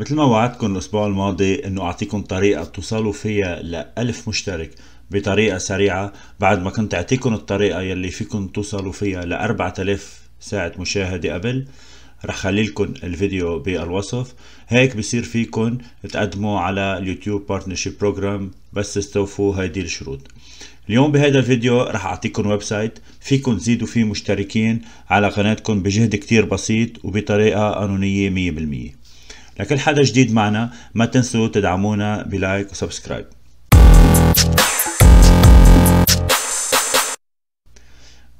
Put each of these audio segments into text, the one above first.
مثل ما وعدتكم الأسبوع الماضي إنه أعطيكم طريقة توصلوا فيها لألف مشترك بطريقة سريعة بعد ما كنت أعطيكم الطريقة يلي فيكم توصلوا فيها لأربعة آلاف ساعة مشاهدة قبل رح خلي لكم الفيديو بالوصف هيك بصير فيكم تقدموا على اليوتيوب بارتنرشيب بروجرام بس تستوفوا هيدي الشروط اليوم بهذا الفيديو رح اعطيكم ويب سايت فيكم تزيدوا فيه مشتركين على قناتكم بجهد كتير بسيط وبطريقة قانونية 100% لكل حدا جديد معنا ما تنسوا تدعمونا بلايك وسبسكرايب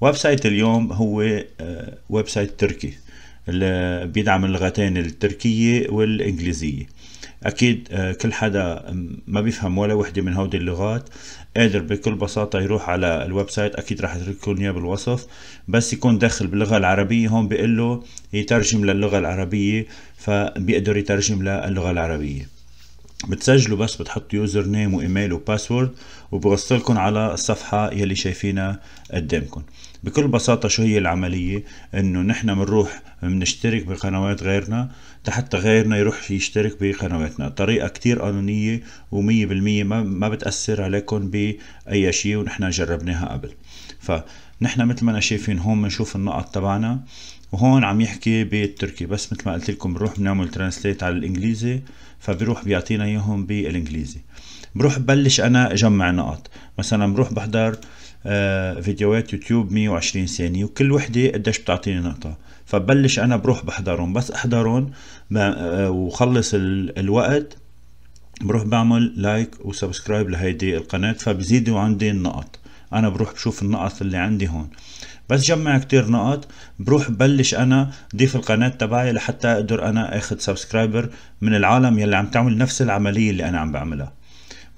ويب سايت اليوم هو آه، ويب سايت تركي اللي بيدعم اللغتين التركية والإنجليزية اكيد آه، كل حدا ما بيفهم ولا وحده من هودي اللغات قادر بكل بساطه يروح على الويب سايت اكيد راح لكم اياه بالوصف بس يكون داخل باللغه العربيه هون بيقول له يترجم للغه العربيه فبيقدر يترجم للغه العربيه بتسجلوا بس بتحطوا يوزر نيم وايميل وباسورد وبوصلكم على الصفحه يلي شايفينها قدامكم بكل بساطه شو هي العمليه انه نحن بنروح بنشترك بقنوات غيرنا حتى غيرنا يروح يشترك بقنواتنا طريقة كتير قانونية ومية بالمية ما بتأثر عليكم بأي شيء ونحن جربناها قبل فنحن مثل ما أنا شايفين هون بنشوف النقط تبعنا وهون عم يحكي بالتركي بس مثل ما قلت لكم بنروح بنعمل ترانسليت على الانجليزي فبروح بيعطينا اياهم بالانجليزي بروح ببلش انا اجمع نقط مثلا بروح بحضر آه، فيديوهات يوتيوب 120 ثانية وكل وحدة قديش بتعطيني نقطة فبلش أنا بروح بحضرهم بس أحضرهم آه، وخلص الوقت بروح بعمل لايك وسبسكرايب لهيدي القناة فبزيدوا عندي النقط أنا بروح بشوف النقط اللي عندي هون بس جمع كتير نقط بروح بلش أنا ضيف القناة تبعي لحتى أقدر أنا أخذ سبسكرايبر من العالم يلي عم تعمل نفس العملية اللي أنا عم بعملها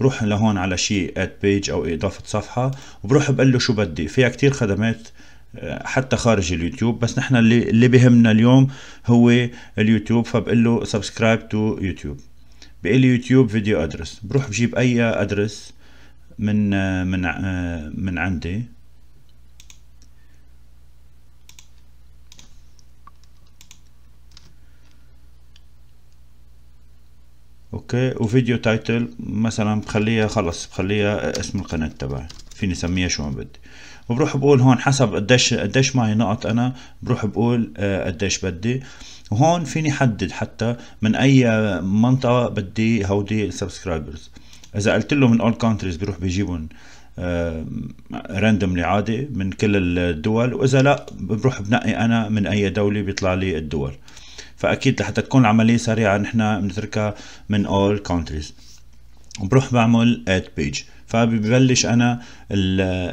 بروح لهون على شيء اد بيج او اضافه صفحه وبروح بقول له شو بدي فيها كتير خدمات آه، حتى خارج اليوتيوب بس نحن اللي اللي بهمنا اليوم هو اليوتيوب فبقول له سبسكرايب تو يوتيوب بقول لي يوتيوب فيديو ادرس بروح بجيب اي ادرس من آه، من آه، من عندي اوكي وفيديو تايتل مثلا بخليها خلص بخليها اسم القناة تبعي فيني سميها شو ما بدي وبروح بقول هون حسب قديش قديش معي نقط انا بروح بقول آه، قديش بدي وهون فيني حدد حتى من اي منطقة بدي هودي السبسكرايبرز اذا قلت له من اول كونتريز بروح بيجيبهم راندوملي عادي من كل الدول واذا لا بروح بنقي انا من اي دولة بيطلع لي الدول فاكيد لحتى تكون العمليه سريعه نحن بنتركها من اول كونتريز وبروح بعمل اد بيج فببلش انا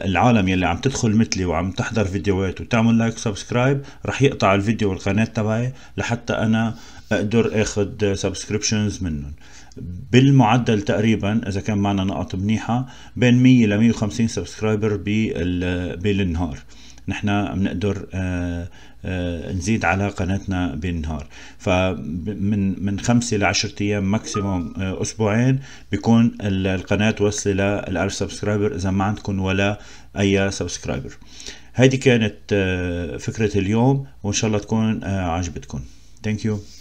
العالم يلي عم تدخل مثلي وعم تحضر فيديوهات وتعمل لايك سبسكرايب رح يقطع الفيديو والقناه تبعي لحتى انا اقدر اخذ سبسكريبشنز منهم بالمعدل تقريبا اذا كان معنا نقط منيحه بين 100 ل 150 سبسكرايبر بالنهار نحن بنقدر آه، آه، نزيد على قناتنا بالنهار فمن من خمسة ل 10 ايام ماكسيموم آه، اسبوعين بيكون القناه توصل لل 1000 سبسكرايبر اذا ما عندكم ولا اي سبسكرايبر هيدي كانت فكره اليوم وان شاء الله تكون عجبتكم ثانك يو